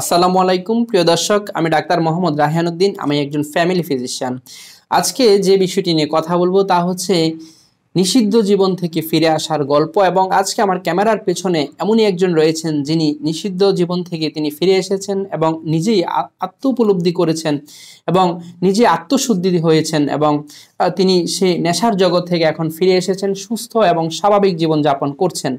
আসসালামু আলাইকুম প্রিয় দর্শক আমি ডাক্তার মোহাম্মদ রাহিয়ানুদ্দিন আমি একজন ফ্যামিলি ফিজিশিয়ান আজকে যে বিষয়টি নিয়ে কথা বলবো তা হচ্ছে নিষিদ্ধ জীবন থেকে ফিরে আসার গল্প এবং আজকে আমার ক্যামেরার পেছনে এমনই একজন রয়েছেন যিনি নিষিদ্ধ জীবন থেকে তিনি ফিরে এসেছেন এবং নিজেই আত্ম উপলব্ধি করেছেন এবং নিজে আত্মশুদ্ধি হয়েছেন এবং তিনি সেই নেশার জগৎ থেকে এখন ফিরে এসেছেন সুস্থ এবং স্বাভাবিক জীবন যাপন করছেন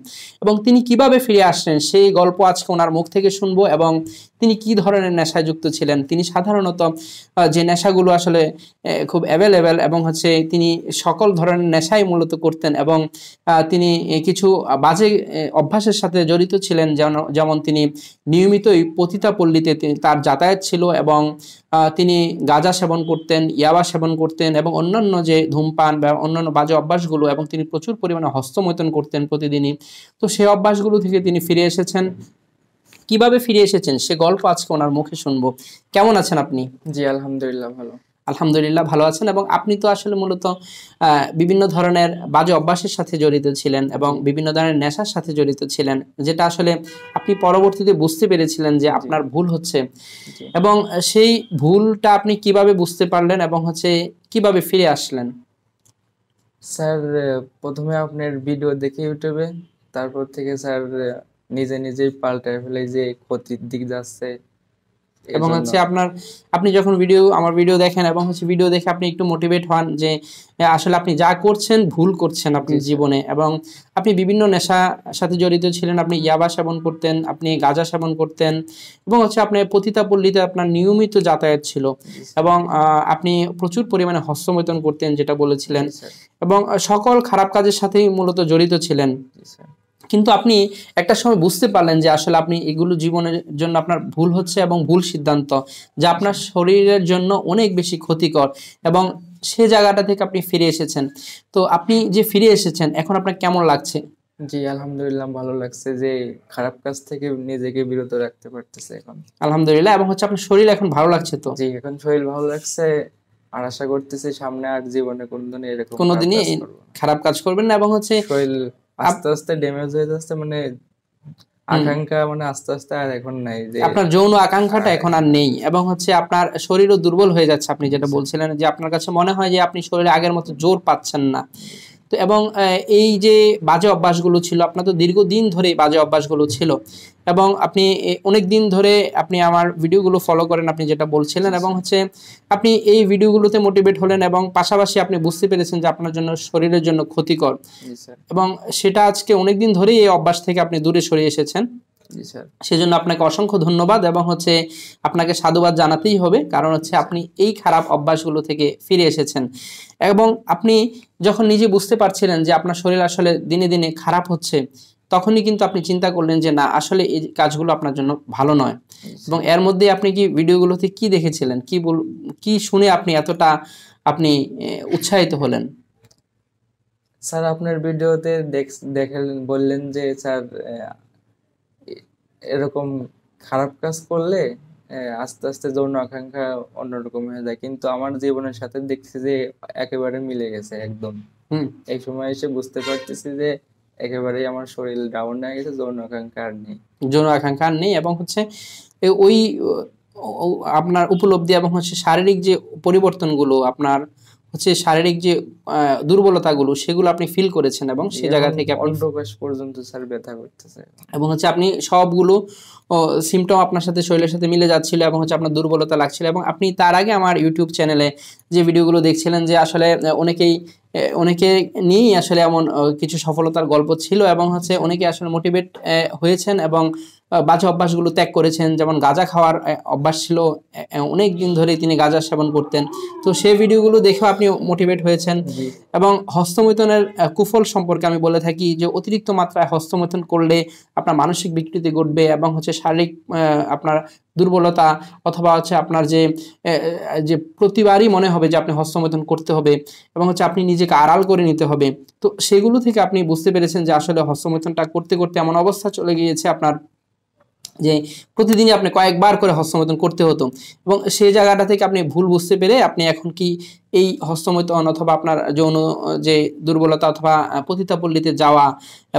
এবং তিনি কিভাবে ফিরে আসছেন সেই গল্প আজকে ওনার মুখ থেকে শুনবো এবং তিনি কি ধরনের নেশায় যুক্ত ছিলেন তিনি সাধারণত যে নেশাগুলো আসলে খুব অ্যাভেলেবেল এবং হচ্ছে তিনি সকল ধরনের নেশাই মূল মূলত করতেন এবং তিনি কিছু বাজে অভ্যাসের সাথে জড়িত ছিলেন যেমন তিনি নিয়মিতই পতিতা পল্লীতে তার যাতায়াত ছিল এবং তিনি গাঁজা সেবন করতেন ইয়াবা সেবন করতেন এবং অন্যান্য যে ধূমপান বা অন্যান্য বাজে অভ্যাসগুলো এবং তিনি প্রচুর পরিমাণে হস্তমৈতন করতেন প্রতিদিনই তো সেই অভ্যাসগুলো থেকে তিনি ফিরে এসেছেন কিভাবে ফিরে এসেছেন সে গল্প আজকে ওনার মুখে শুনবো কেমন আছেন আপনি জি আলহামদুলিল্লাহ ভালো আলহামদুলিল্লাহ ভালো আছেন এবং আপনি তো আসলে মূলত বিভিন্ন ধরনের বাজে অভ্যাসের সাথে জড়িত ছিলেন এবং বিভিন্ন ধরনের নেশার সাথে জড়িত ছিলেন যেটা আসলে আপনি পরবর্তীতে বুঝতে পেরেছিলেন যে আপনার ভুল হচ্ছে এবং সেই ভুলটা আপনি কিভাবে বুঝতে পারলেন এবং হচ্ছে কিভাবে ফিরে আসলেন স্যার প্রথমে আপনার ভিডিও দেখে ইউটিউবে তারপর থেকে স্যার নিজে নিজেই পাল্টায় ফেলে যে ক্ষতির দিক যাচ্ছে এবং হচ্ছে আপনার আপনি যখন ভিডিও আমার ভিডিও দেখেন এবং হচ্ছে ভিডিও দেখে আপনি একটু মোটিভেট হন যে আসলে আপনি যা করছেন ভুল করছেন আপনি জীবনে এবং আপনি বিভিন্ন নেশা সাথে জড়িত ছিলেন আপনি ইয়াবা সেবন করতেন আপনি গাঁজা সেবন করতেন এবং হচ্ছে আপনি পতিতাপল্লীতে আপনার নিয়মিত যাতায়াত ছিল এবং আপনি প্রচুর পরিমাণে হস্তমৈতন করতেন যেটা বলেছিলেন এবং সকল খারাপ কাজের সাথেই মূলত জড়িত ছিলেন কিন্তু আপনি একটা সময় বুঝতে পারলেন যে আসলে আপনি এগুলো জীবনের জন্য আপনার ভুল হচ্ছে এবং ভুল সিদ্ধান্ত যা আপনার শরীরের জন্য অনেক বেশি ক্ষতিকর এবং সে জায়গাটা থেকে আপনি ফিরে এসেছেন তো আপনি যে ফিরে এসেছেন এখন আপনার কেমন লাগছে জি আলহামদুলিল্লাহ ভালো লাগছে যে খারাপ কাজ থেকে নিজেকে বিরত রাখতে পারতেছে এখন আলহামদুলিল্লাহ এবং হচ্ছে আপনার শরীর এখন ভালো লাগছে তো জি এখন শরীর ভালো লাগছে আর আশা করতেছি সামনে আর জীবনে কোনদিন এরকম কোনোদিনই খারাপ কাজ করবেন না এবং হচ্ছে শরীর আস্তে আস্তে ড্যামেজ হয়ে যাচ্ছে মানে আকাঙ্ক্ষা মানে আস্তে আস্তে আর এখন নাই যে আপনার যৌন আকাঙ্ক্ষাটা এখন আর নেই এবং হচ্ছে আপনার শরীরও দুর্বল হয়ে যাচ্ছে আপনি যেটা বলছিলেন যে আপনার কাছে মনে হয় যে আপনি শরীরে আগের মতো জোর পাচ্ছেন না তো এবং এই যে বাজে অভ্যাসগুলো ছিল আপনার তো দীর্ঘদিন ধরে বাজে অভ্যাসগুলো ছিল এবং আপনি অনেক দিন ধরে আপনি আমার ভিডিওগুলো ফলো করেন আপনি যেটা বলছিলেন এবং হচ্ছে আপনি এই ভিডিওগুলোতে মোটিভেট হলেন এবং পাশাপাশি আপনি বুঝতে পেরেছেন যে আপনার জন্য শরীরের জন্য ক্ষতিকর এবং সেটা আজকে অনেক দিন ধরেই এই অভ্যাস থেকে আপনি দূরে সরে এসেছেন সেজন্য আপনাকে অসংখ্য ধন্যবাদ এবং হচ্ছে আপনাকে সাধুবাদ জানাতেই হবে কারণ হচ্ছে আপনি এই খারাপ অভ্যাসগুলো থেকে ফিরে এসেছেন এবং আপনি যখন নিজে বুঝতে পারছিলেন যে আপনার শরীর আসলে দিনে দিনে খারাপ হচ্ছে তখনই কিন্তু আপনি চিন্তা করলেন যে না আসলে এই কাজগুলো আপনার জন্য ভালো নয় এবং এর মধ্যে আপনি কি ভিডিওগুলোতে কি দেখেছিলেন কি বল কি শুনে আপনি এতটা আপনি উৎসাহিত হলেন স্যার আপনার ভিডিওতে দেখ দেখেন বললেন যে স্যার এরকম খারাপ কাজ করলে আস্তে আস্তে যৌন আকাঙ্ক্ষা অন্যরকম হয়ে যায় কিন্তু আমার জীবনের সাথে দেখছি যে একেবারে মিলে গেছে একদম এই সময় এসে বুঝতে পারতেছি যে একেবারে আমার শরীর ডাউন হয়ে গেছে যৌন আকাঙ্ক্ষা আর নেই যৌন আকাঙ্ক্ষা আর নেই এবং হচ্ছে ওই আপনার উপলব্ধি এবং হচ্ছে শারীরিক যে পরিবর্তনগুলো আপনার হচ্ছে শারীরিক যে দুর্বলতাগুলো সেগুলো আপনি ফিল করেছেন এবং সে জায়গা থেকে অন্ডকোষ পর্যন্ত স্যার ব্যথা করতেছে এবং হচ্ছে আপনি সবগুলো সিমটম আপনার সাথে শরীরের সাথে মিলে যাচ্ছিল এবং হচ্ছে আপনার দুর্বলতা লাগছিল এবং আপনি তার আগে আমার ইউটিউব চ্যানেলে যে ভিডিওগুলো দেখছিলেন যে আসলে অনেকেই অনেকে নিয়েই আসলে এমন কিছু সফলতার গল্প ছিল এবং হচ্ছে অনেকে আসলে মোটিভেট হয়েছেন এবং বাজে অভ্যাসগুলো ত্যাগ করেছেন যেমন গাঁজা খাওয়ার অভ্যাস ছিল অনেক দিন ধরে তিনি গাঁজা সেবন করতেন তো সেই ভিডিওগুলো দেখেও আপনি মোটিভেট হয়েছেন এবং হস্তমৈথনের কুফল সম্পর্কে আমি বলে থাকি যে অতিরিক্ত মাত্রায় হস্তমৈথন করলে আপনার মানসিক বিকৃতি ঘটবে এবং হচ্ছে শারীরিক আপনার দুর্বলতা অথবা হচ্ছে আপনার যে যে প্রতিবারই মনে হবে যে আপনি হস্তমৈথন করতে হবে এবং হচ্ছে আপনি নিজেকে আড়াল করে নিতে হবে তো সেগুলো থেকে আপনি বুঝতে পেরেছেন যে আসলে হস্তমৈথনটা করতে করতে এমন অবস্থা চলে গিয়েছে আপনার যে প্রতিদিনই আপনি কয়েকবার করে হস্তমতন করতে হতো এবং সেই জায়গাটা থেকে আপনি ভুল বুঝতে পেরে আপনি এখন কি এই হস্তমৈথন অথবা আপনার যৌন যে দুর্বলতা অথবা পতিতাপল্লিতে যাওয়া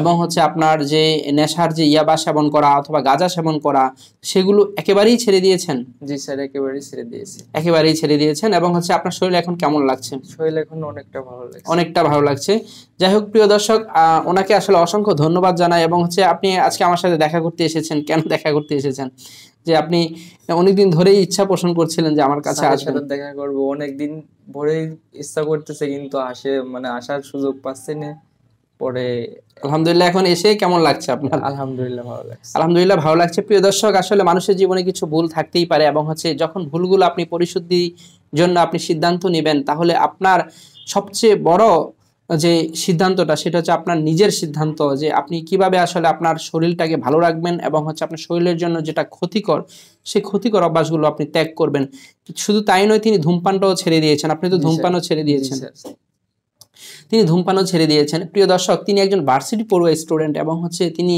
এবং হচ্ছে আপনার যে নেশার যে ইয়াবা সেবন করা অথবা গাঁজা সেবন করা সেগুলো একেবারেই ছেড়ে দিয়েছেন জি স্যার একেবারেই ছেড়ে দিয়েছে একেবারেই ছেড়ে দিয়েছেন এবং হচ্ছে আপনার শরীর এখন কেমন লাগছে শরীর এখন অনেকটা ভালো লাগছে অনেকটা ভালো লাগছে যাই হোক প্রিয় দর্শক ওনাকে আসলে অসংখ্য ধন্যবাদ জানাই এবং হচ্ছে আপনি আজকে আমার সাথে দেখা করতে এসেছেন কেন দেখা করতে এসেছেন যে আপনি অনেকদিন ধরেই ইচ্ছা পোষণ করছিলেন যে আমার কাছে আসবেন দেখা করবো অনেকদিন ভরে ইচ্ছা করতেছে কিন্তু আসে মানে আসার সুযোগ পাচ্ছে না পরে আলহামদুলিল্লাহ এখন এসে কেমন লাগছে আপনার আলহামদুলিল্লাহ ভালো লাগছে আলহামদুলিল্লাহ ভালো লাগছে প্রিয় দর্শক আসলে মানুষের জীবনে কিছু ভুল থাকতেই পারে এবং হচ্ছে যখন ভুলগুলো আপনি পরিশুদ্ধির জন্য আপনি সিদ্ধান্ত নেবেন তাহলে আপনার সবচেয়ে বড় যে সিদ্ধান্তটা সেটা হচ্ছে আপনার নিজের সিদ্ধান্ত যে আপনি কিভাবে আসলে আপনার শরীরটাকে ভালো রাখবেন এবং হচ্ছে আপনার শরীরের জন্য যেটা ক্ষতিকর সেই ক্ষতিকর অভ্যাসগুলো আপনি ত্যাগ করবেন শুধু তাই নয় তিনি ধূমপানটাও ছেড়ে দিয়েছেন আপনি তো ধূমপানও ছেড়ে দিয়েছেন তিনি ধূমপানও ছেড়ে দিয়েছেন প্রিয় দর্শক তিনি একজন ভার্সিটি পড়ুয়া স্টুডেন্ট এবং হচ্ছে তিনি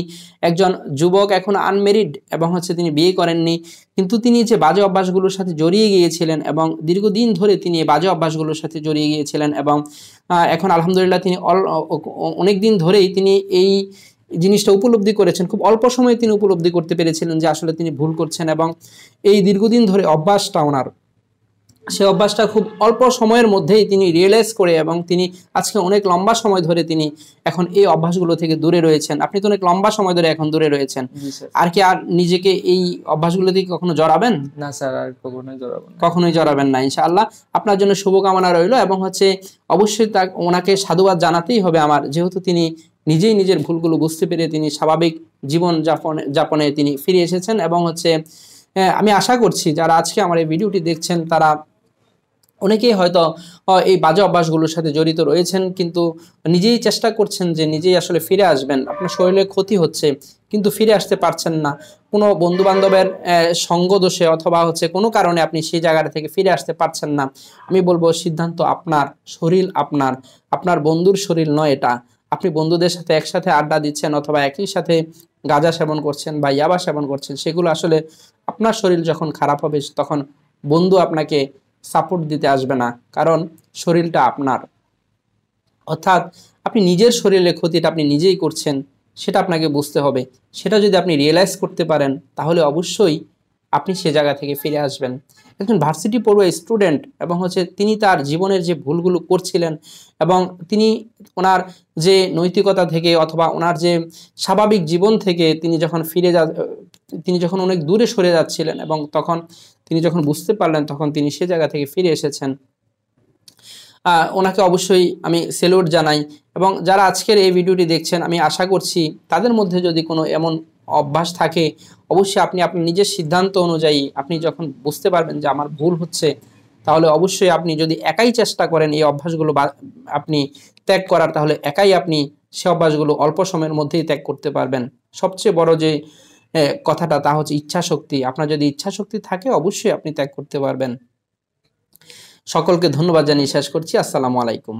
একজন যুবক এখন আনমেরিড এবং হচ্ছে তিনি বিয়ে করেননি কিন্তু তিনি যে বাজে অভ্যাসগুলোর সাথে জড়িয়ে গিয়েছিলেন এবং দীর্ঘদিন ধরে তিনি এই বাজে অভ্যাসগুলোর সাথে জড়িয়ে গিয়েছিলেন এবং এখন আলহামদুলিল্লাহ তিনি অনেক দিন ধরেই তিনি এই জিনিসটা উপলব্ধি করেছেন খুব অল্প সময়ে তিনি উপলব্ধি করতে পেরেছিলেন যে আসলে তিনি ভুল করছেন এবং এই দীর্ঘদিন ধরে অভ্যাসটা ওনার সে অভ্যাসটা খুব অল্প সময়ের মধ্যেই তিনি রিয়েলাইজ করে এবং তিনি আজকে অনেক লম্বা সময় ধরে তিনি এখন এই অভ্যাসগুলো থেকে দূরে রয়েছেন আপনি তো অনেক লম্বা সময় ধরে এখন দূরে রয়েছেন আর কি আর নিজেকে এই অভ্যাসগুলো থেকে কখনো জড়াবেন না স্যার আর কখনোই জড়াবেন কখনোই জড়াবেন না ইনশাআল্লাহ আপনার জন্য শুভকামনা রইল এবং হচ্ছে অবশ্যই তা ওনাকে সাধুবাদ জানাতেই হবে আমার যেহেতু তিনি নিজেই নিজের ভুলগুলো বুঝতে পেরে তিনি স্বাভাবিক জীবন যাপনে যাপনে তিনি ফিরে এসেছেন এবং হচ্ছে হ্যাঁ, আমি আশা করছি যারা আজকে আমার এই ভিডিওটি দেখছেন তারা অনেকেই হয়তো এই বাজে অভ্যাসগুলোর সাথে জড়িত রয়েছেন কিন্তু নিজেই চেষ্টা করছেন যে নিজেই আসলে ফিরে আসবেন আপনার শরীরে ক্ষতি হচ্ছে কিন্তু ফিরে আসতে পারছেন না কোনো বন্ধুবান্ধবের সঙ্গ দোষে অথবা হচ্ছে কোনো কারণে আপনি সেই জায়গাটা থেকে ফিরে আসতে পারছেন না আমি বলবো সিদ্ধান্ত আপনার শরীর আপনার আপনার বন্ধুর শরীর নয় এটা আপনি বন্ধুদের সাথে একসাথে আড্ডা দিচ্ছেন অথবা একই সাথে গাঁজা সেবন করছেন বা ইয়াবা সেবন করছেন সেগুলো আসলে আপনার শরীর যখন খারাপ হবে তখন বন্ধু আপনাকে সাপোর্ট দিতে আসবে না কারণ শরীরটা আপনার অর্থাৎ আপনি নিজের শরীরে ক্ষতিটা আপনি নিজেই করছেন সেটা আপনাকে বুঝতে হবে সেটা যদি আপনি রিয়েলাইজ করতে পারেন তাহলে অবশ্যই আপনি সে জায়গা থেকে ফিরে আসবেন একজন ভার্সিটি পড়ুয়া স্টুডেন্ট এবং হচ্ছে তিনি তার জীবনের যে ভুলগুলো করছিলেন এবং তিনি ওনার যে নৈতিকতা থেকে অথবা ওনার যে স্বাভাবিক জীবন থেকে তিনি যখন ফিরে যা তিনি যখন অনেক দূরে সরে যাচ্ছিলেন এবং তখন তিনি যখন বুঝতে পারলেন তখন তিনি সে জায়গা থেকে ফিরে এসেছেন ওনাকে অবশ্যই আমি সেলুট জানাই এবং যারা আজকের এই ভিডিওটি দেখছেন আমি আশা করছি তাদের মধ্যে যদি কোনো এমন অভ্যাস থাকে অবশ্যই আপনি আপনার নিজের সিদ্ধান্ত অনুযায়ী আপনি যখন বুঝতে পারবেন যে আমার ভুল হচ্ছে তাহলে অবশ্যই আপনি যদি একাই চেষ্টা করেন এই অভ্যাসগুলো আপনি ত্যাগ করার তাহলে একাই আপনি সে অভ্যাসগুলো অল্প সময়ের মধ্যেই ত্যাগ করতে পারবেন সবচেয়ে বড় যে কথাটা তা হচ্ছে ইচ্ছা শক্তি আপনার যদি ইচ্ছা শক্তি থাকে অবশ্যই আপনি ত্যাগ করতে পারবেন সকলকে ধন্যবাদ জানিয়ে শেষ করছি আসসালামু আলাইকুম